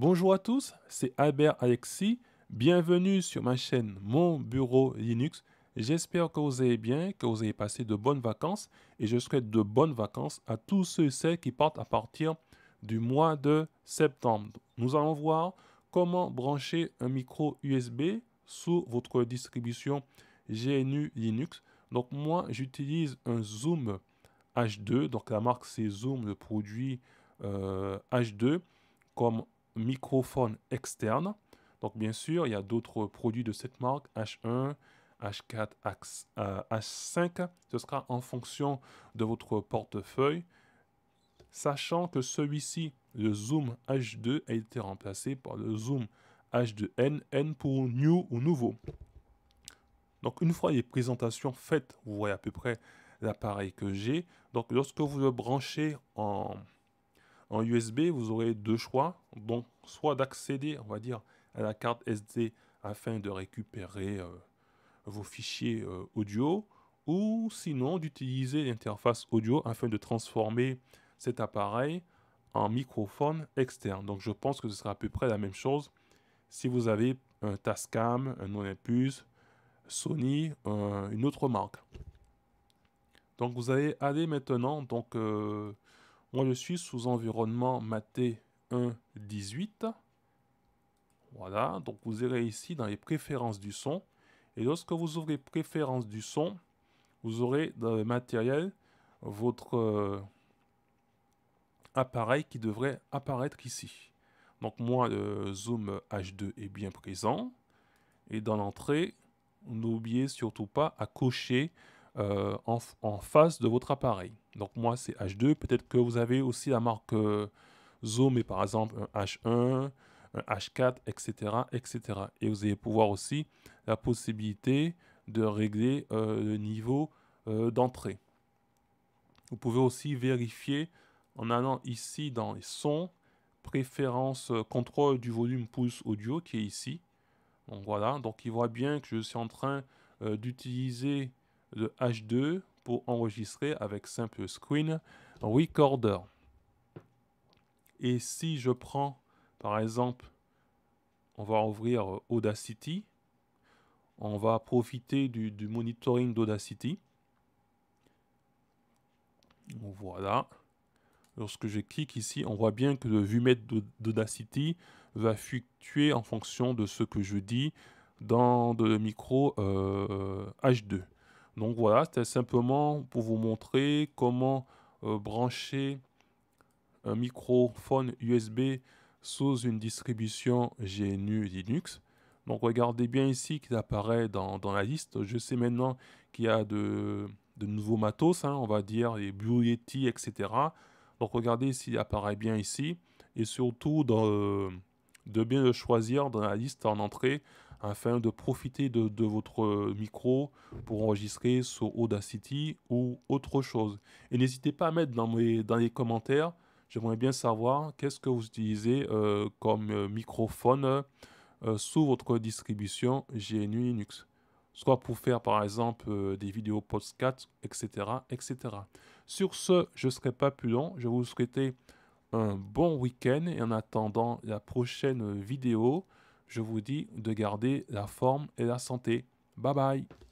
Bonjour à tous, c'est Albert Alexis. Bienvenue sur ma chaîne Mon Bureau Linux. J'espère que vous allez bien, que vous avez passé de bonnes vacances et je souhaite de bonnes vacances à tous ceux et celles qui partent à partir du mois de septembre. Nous allons voir comment brancher un micro USB sous votre distribution GNU Linux. Donc moi, j'utilise un Zoom H2. Donc la marque c'est Zoom, le produit H2 euh, comme microphone externe. Donc bien sûr, il y a d'autres produits de cette marque, H1, H4, H5. Ce sera en fonction de votre portefeuille. Sachant que celui-ci, le Zoom H2, a été remplacé par le Zoom H2N, N pour New ou Nouveau. Donc une fois les présentations faites, vous voyez à peu près l'appareil que j'ai. Donc lorsque vous le branchez en, en USB, vous aurez deux choix, donc soit d'accéder, on va dire, à la carte SD afin de récupérer euh, vos fichiers euh, audio, ou sinon d'utiliser l'interface audio afin de transformer cet appareil en microphone externe. Donc je pense que ce sera à peu près la même chose si vous avez un Tascam, un Olympus, Sony, euh, une autre marque. Donc vous allez aller maintenant donc moi, je suis sous environnement maté 1.18. Voilà, donc vous irez ici dans les préférences du son. Et lorsque vous ouvrez préférences du son, vous aurez dans le matériel votre euh, appareil qui devrait apparaître ici. Donc moi, le zoom H2 est bien présent. Et dans l'entrée, n'oubliez surtout pas à cocher euh, en, face de votre appareil. Donc moi c'est H2, peut-être que vous avez aussi la marque euh, Zoom et par exemple un H1, un H4, etc., etc. Et vous allez pouvoir aussi la possibilité de régler euh, le niveau d'entrée. Vous pouvez aussi vérifier en allant ici dans les sons, préférence contrôle du volume pouce audio qui est ici. Donc voilà, donc il voit bien que je suis en train d'utiliser de H2 pour enregistrer avec simple screen recorder. Et si je prends, par exemple, on va ouvrir euh, Audacity, on va profiter du, monitoring d'Audacity. Voilà. Lorsque je clique ici, on voit bien que le mètre d'Audacity va fluctuer en fonction de ce que je dis dans le micro H2. Euh, donc voilà, c'était simplement pour vous montrer comment euh, brancher un microphone USB sous une distribution GNU Linux. Donc regardez bien ici qu'il apparaît dans, la liste. Je sais maintenant qu'il y a de, nouveaux matos, hein, on va dire les Blue Yeti, etc. Donc regardez s'il apparaît bien ici. Et surtout euh, de bien le choisir dans la liste en entrée afin de profiter de, votre micro pour enregistrer sur Audacity ou autre chose. Et n'hésitez pas à mettre dans, mes, dans les commentaires, j'aimerais bien savoir qu'est-ce que vous utilisez euh, comme euh, microphone euh, sous votre distribution GNU Linux. Soit pour faire par exemple des vidéos podcast, etc., etc. Sur ce, je ne serai pas plus long. Je vous souhaite un bon week-end et en attendant la prochaine vidéo je vous dis de garder la forme et la santé. Bye bye